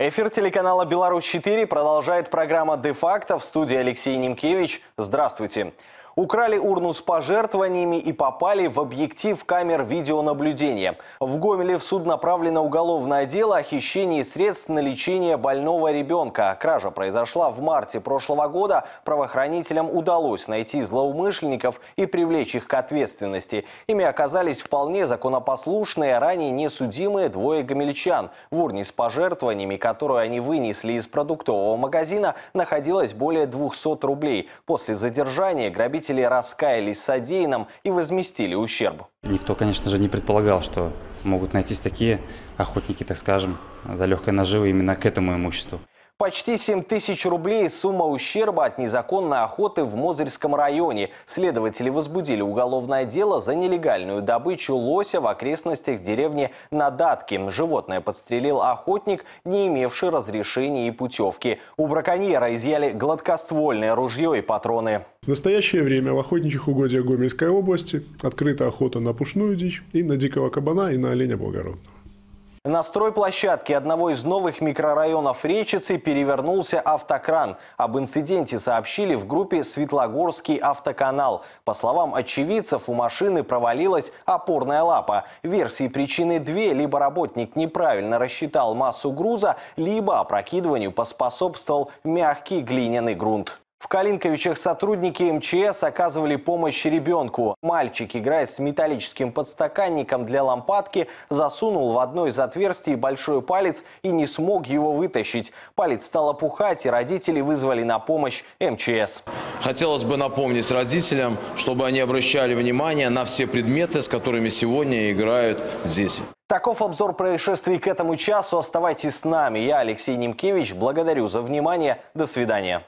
Эфир телеканала «Беларусь-4» продолжает программа «Де-факто» в студии Алексей Немкевич. Здравствуйте. Украли урну с пожертвованиями и попали в объектив камер видеонаблюдения. В Гомеле в суд направлено уголовное дело о хищении средств на лечение больного ребенка. Кража произошла в марте прошлого года. Правоохранителям удалось найти злоумышленников и привлечь их к ответственности. Ими оказались вполне законопослушные, ранее несудимые двое гомельчан. В урне с пожертвованиями, которую они вынесли из продуктового магазина, находилось более 200 рублей. После задержания грабитель жители раскаялись содеянным и возместили ущерб. Никто, конечно же, не предполагал, что могут найтись такие охотники, так скажем, за легкой наживы именно к этому имуществу. Почти 7 тысяч рублей – сумма ущерба от незаконной охоты в Мозырском районе. Следователи возбудили уголовное дело за нелегальную добычу лося в окрестностях деревни Надатки. Животное подстрелил охотник, не имевший разрешения и путевки. У браконьера изъяли гладкоствольное ружье и патроны. В настоящее время в охотничьих угодьях Гомельской области открыта охота на пушную дичь и на дикого кабана и на оленя благородного. На стройплощадке одного из новых микрорайонов Речицы перевернулся автокран. Об инциденте сообщили в группе «Светлогорский автоканал». По словам очевидцев, у машины провалилась опорная лапа. Версии причины две. Либо работник неправильно рассчитал массу груза, либо опрокидыванию поспособствовал мягкий глиняный грунт. В Калинковичах сотрудники МЧС оказывали помощь ребенку. Мальчик, играя с металлическим подстаканником для лампадки, засунул в одно из отверстий большой палец и не смог его вытащить. Палец стал опухать, и родители вызвали на помощь МЧС. Хотелось бы напомнить родителям, чтобы они обращали внимание на все предметы, с которыми сегодня играют дети. Таков обзор происшествий к этому часу. Оставайтесь с нами. Я Алексей Немкевич. Благодарю за внимание. До свидания.